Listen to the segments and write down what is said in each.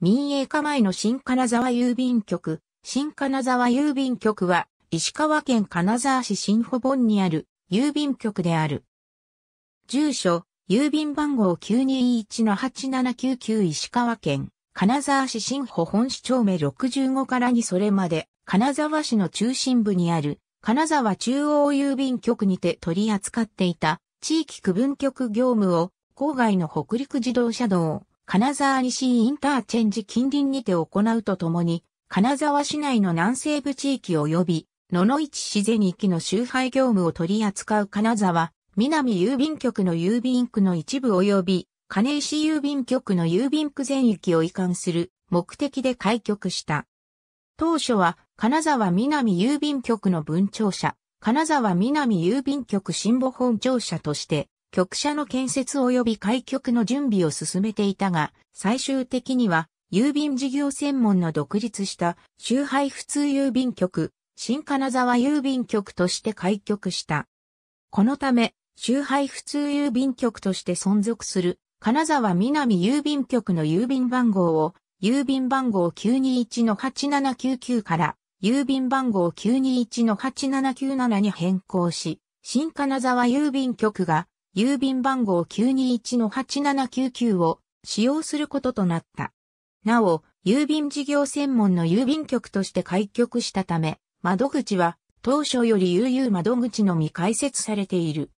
民営化前の新金沢郵便局。新金沢郵便局は、石川県金沢市新保本にある郵便局である。住所、郵便番号921-8799石川県、金沢市新保本市町名65からにそれまで、金沢市の中心部にある、金沢中央郵便局にて取り扱っていた地域区分局業務を、郊外の北陸自動車道、金沢西インターチェンジ近隣にて行うとともに、金沢市内の南西部地域及び、野々市市然域の周配業務を取り扱う金沢、南郵便局の郵便区の一部及び、金石郵便局の郵便区全域を移管する目的で開局した。当初は、金沢南郵便局の分庁舎、金沢南郵便局新保本庁舎として、局舎の建設及び開局の準備を進めていたが、最終的には、郵便事業専門の独立した、周配普通郵便局、新金沢郵便局として開局した。このため、周配普通郵便局として存続する、金沢南郵便局の郵便番号を、郵便番号921-8799から、郵便番号921-8797に変更し、新金沢郵便局が郵便番号921-8799を使用することとなった。なお、郵便事業専門の郵便局として開局したため、窓口は当初より悠々窓口のみ開設されている。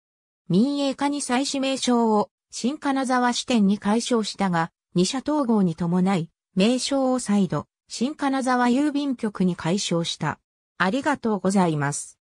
民営化に再指名称を新金沢支店に解消したが、二社統合に伴い、名称を再度、新金沢郵便局に解消した。ありがとうございます。